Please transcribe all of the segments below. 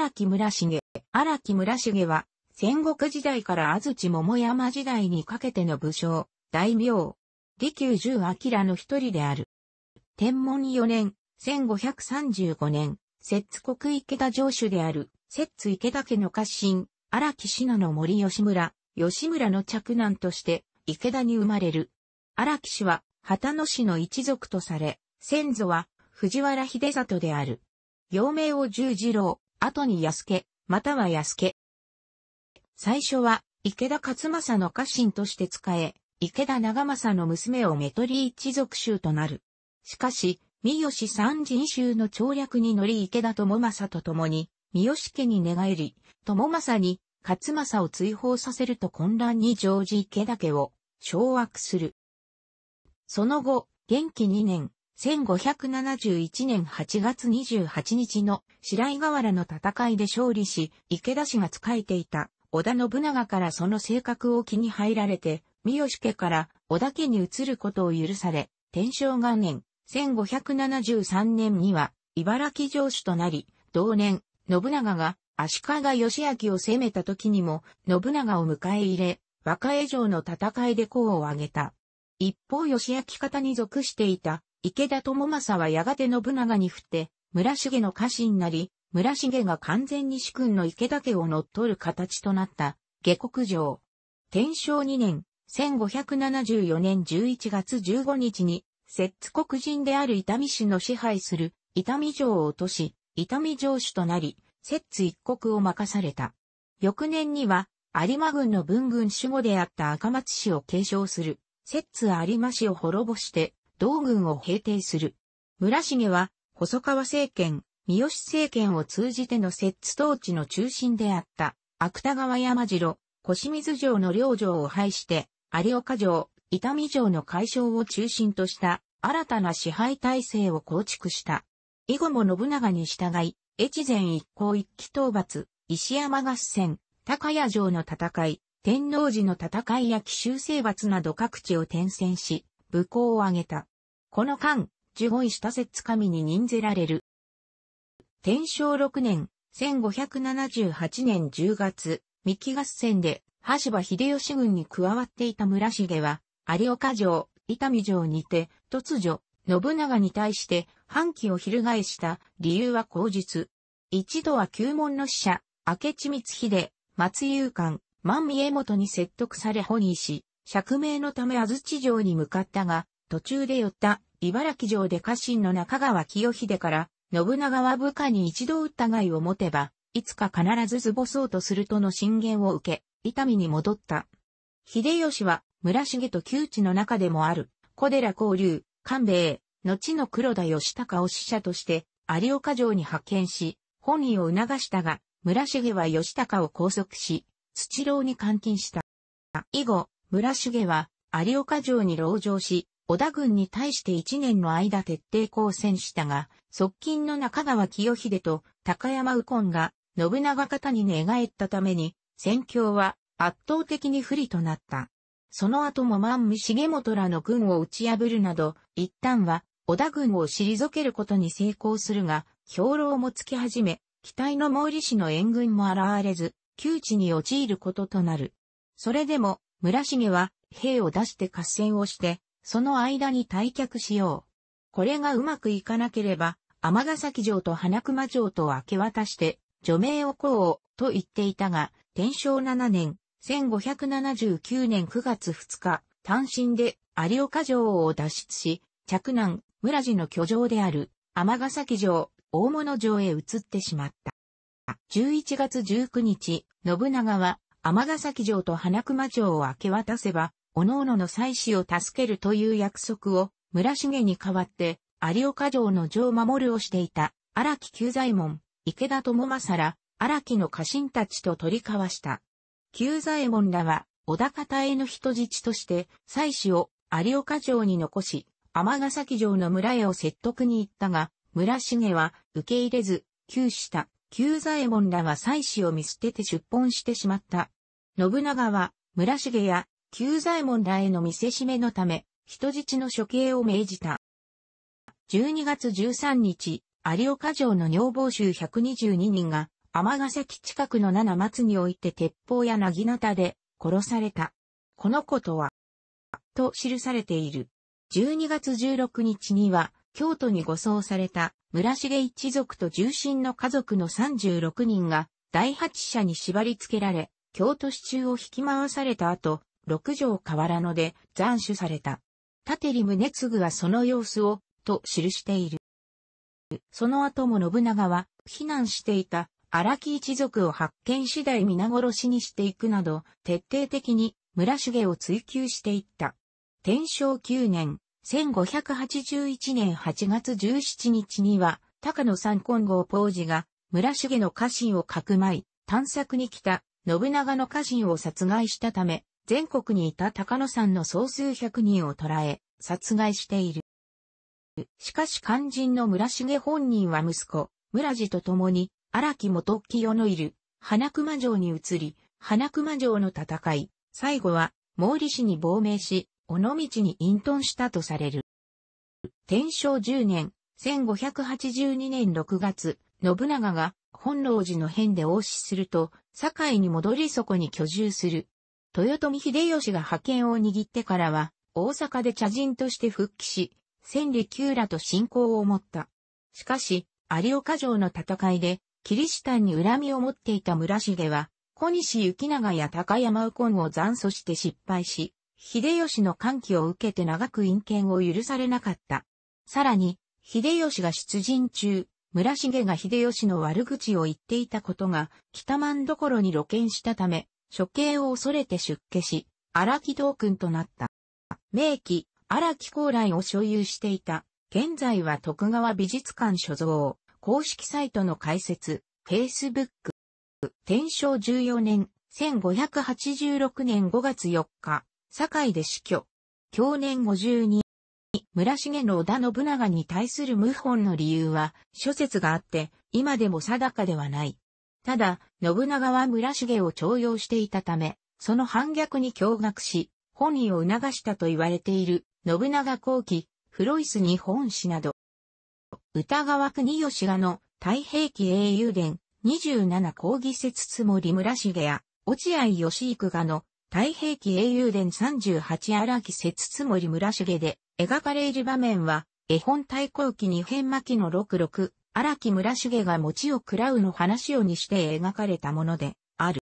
荒木村重。荒木村重は、戦国時代から安土桃山時代にかけての武将、大名、利休十明の一人である。天文四年、1535年、摂津国池田城主である、摂津池田家の家臣、荒木信の森吉村、吉村の嫡男として、池田に生まれる。荒木氏は、旗野氏の一族とされ、先祖は、藤原秀里である。幼名を十次郎、後に安家、または安家。最初は、池田勝正の家臣として仕え、池田長政の娘をメトリ一族衆となる。しかし、三好三人衆の調略に乗り池田智政と共に、三好家に寝返り、智政に、勝政を追放させると混乱に乗じ池田家を掌握する。その後、元気2年、1571年8月28日の白井河原の戦いで勝利し、池田氏が仕えていた織田信長からその性格を気に入られて、三好家から織田家に移ることを許され、天正元年、1573年には茨城城主となり、同年、信長が足利義明を攻めた時にも信長を迎え入れ、和歌江城の戦いで功を挙げた。一方義明方に属していた池田智政はやがて信長に振って、村重の家臣なり、村重が完全に主君の池田家を乗っ取る形となった、下国城。天正2年、1574年11月15日に、摂津国人である伊丹市の支配する伊丹城を落とし、伊丹城主となり、摂津一国を任された。翌年には、有馬軍の文軍守護であった赤松氏を継承する、摂津有馬氏を滅ぼして、同軍を平定する。村重は、細川政権、三好政権を通じての摂津統治の中心であった、芥川山城、小清水城の領城を廃して、有岡城、伊丹城の解消を中心とした新たな支配体制を構築した。以後も信長に従い、越前一向一騎討伐、石山合戦、高谷城の戦い、天皇寺の戦いや奇襲征伐など各地を転戦し、武功を挙げた。この間、呪語医した説神に任ぜられる。天正6年、1578年10月、三木合戦で、羽柴秀吉軍に加わっていた村重は、有岡城、伊丹城にて、突如、信長に対して反旗を翻した理由は口実。一度は旧門の使者、明智光秀、松勇館、万家元に説得され保にし、釈明のため安土城に向かったが、途中で寄った茨城城で家臣の中川清秀から、信長は部下に一度疑いを持てば、いつか必ずズボそうとするとの進言を受け、伊丹に戻った。秀吉は、村重と旧知の中でもある、小寺交流、官兵衛、後の黒田義高を使者として、有岡城に派遣し、本意を促したが、村重は義高を拘束し、土郎に監禁した。以後、村重は、有岡城に籠城し、織田軍に対して1年の間徹底抗戦したが、側近の中川清秀と高山右近が信長方に寝返ったために、戦況は圧倒的に不利となった。その後も万無重元らの軍を打ち破るなど、一旦は織田軍を退けることに成功するが、兵糧もつき始め、機体の毛利氏の援軍も現れず、窮地に陥ることとなる。それでも、村重は兵を出して合戦をして、その間に退却しよう。これがうまくいかなければ、天ヶ崎城と花熊城と明け渡して、除名をこう、と言っていたが、天正7年、1579年9月2日、単身で有岡城を脱出し、着南、村地の居城である、天ヶ崎城、大物城へ移ってしまった。11月19日、信長は、天ヶ崎城と花熊城を明け渡せば、各々の妻子を助けるという約束を、村重に代わって、有岡城の城守をしていた、荒木久左衛門、池田智政ら、荒木の家臣たちと取り交わした。久左衛門らは、小高田への人質として、妻子を有岡城に残し、天崎城の村へを説得に行ったが、村重は受け入れず、窮した。久左衛門らは妻子を見捨てて出奔してしまった。信長は、村重や旧左衛門らへの見せしめのため、人質の処刑を命じた。12月13日、有岡城の女房衆122人が、天崎近くの七松において鉄砲やなぎなたで殺された。このことは、と記されている。12月16日には、京都に護送された村重一族と重臣の家族の36人が、第八者に縛り付けられ、京都市中を引き回された後、六条河原野で斬首された。立利宗次はその様子を、と記している。その後も信長は、避難していた荒木一族を発見次第皆殺しにしていくなど、徹底的に村重を追求していった。天正九年、1581年8月17日には、高野三金剛ージが、村重の家臣をかくまい、探索に来た、信長の家臣を殺害したため、全国にいた高野山の総数百人を捕らえ、殺害している。しかし肝心の村重本人は息子、村地と共に、荒木元清のいる、花熊城に移り、花熊城の戦い、最後は、毛利氏に亡命し、尾道に隠遁したとされる。天正10年、1582年6月、信長が本能寺の変で応死すると、堺に戻りそこに居住する豊臣秀吉が覇権を握ってからは、大阪で茶人として復帰し、千里九らと信仰を持った。しかし、有岡城の戦いで、キリシタンに恨みを持っていた村重は、小西行長や高山右近を残訴して失敗し、秀吉の歓喜を受けて長く陰権を許されなかった。さらに、秀吉が出陣中、村重が秀吉の悪口を言っていたことが、北万所に露見したため、処刑を恐れて出家し、荒木道君となった。明記、荒木高来を所有していた。現在は徳川美術館所蔵。公式サイトの開設、Facebook。天正14年、1586年5月4日、堺で死去。去年52。村重の織田信長に対する謀反の理由は諸説があって、今でも定かではない。ただ、信長は村重を徴用していたため、その反逆に驚愕し、本意を促したと言われている、信長後期、フロイス日本史など。歌川国吉賀の、太平記英雄伝、27講義説つもり村重や、落合義幾賀の、太平記英雄伝38荒木説つもり村重で、描かれる場面は、絵本対抗記二編巻の66、荒木村重が餅を食らうの話をにして描かれたもので、ある。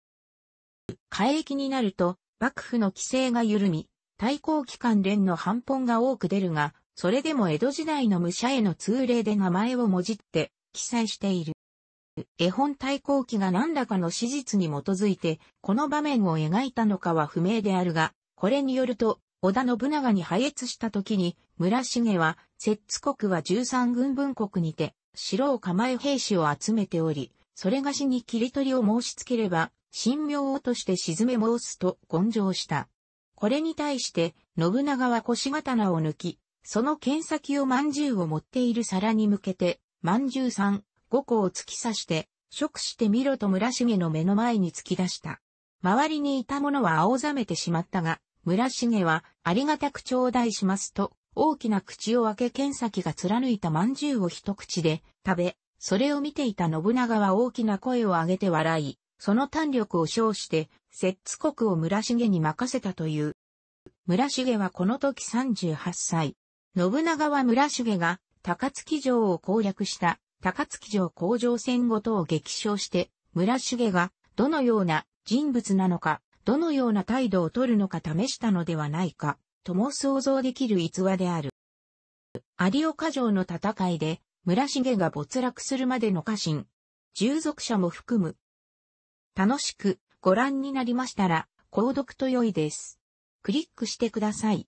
海域になると、幕府の規制が緩み、対抗機関連の反本が多く出るが、それでも江戸時代の武者への通例で名前をもじって記載している。絵本対抗機が何らかの史実に基づいて、この場面を描いたのかは不明であるが、これによると、織田信長に破越した時に、村重は、摂津国は13軍分国にて、城を構え兵士を集めており、それがしに切り取りを申し付ければ、神妙をとして沈め申すと根性した。これに対して、信長は腰刀を抜き、その剣先を饅頭を持っている皿に向けて、饅頭さん、五個を突き刺して、食してみろと村重の目の前に突き出した。周りにいた者は青ざめてしまったが、村重は、ありがたく頂戴しますと大きな口を開け剣先が貫いた饅頭を一口で食べ、それを見ていた信長は大きな声を上げて笑い、その胆力を称して、摂津国を村重に任せたという。村重はこの時38歳。信長は村重が高槻城を攻略した高槻城工場戦ごとを激勝して、村重がどのような人物なのか、どのような態度をとるのか試したのではないか。とも想像できる逸話である。有岡城の戦いで、村重が没落するまでの家臣、従属者も含む。楽しくご覧になりましたら、購読と良いです。クリックしてください。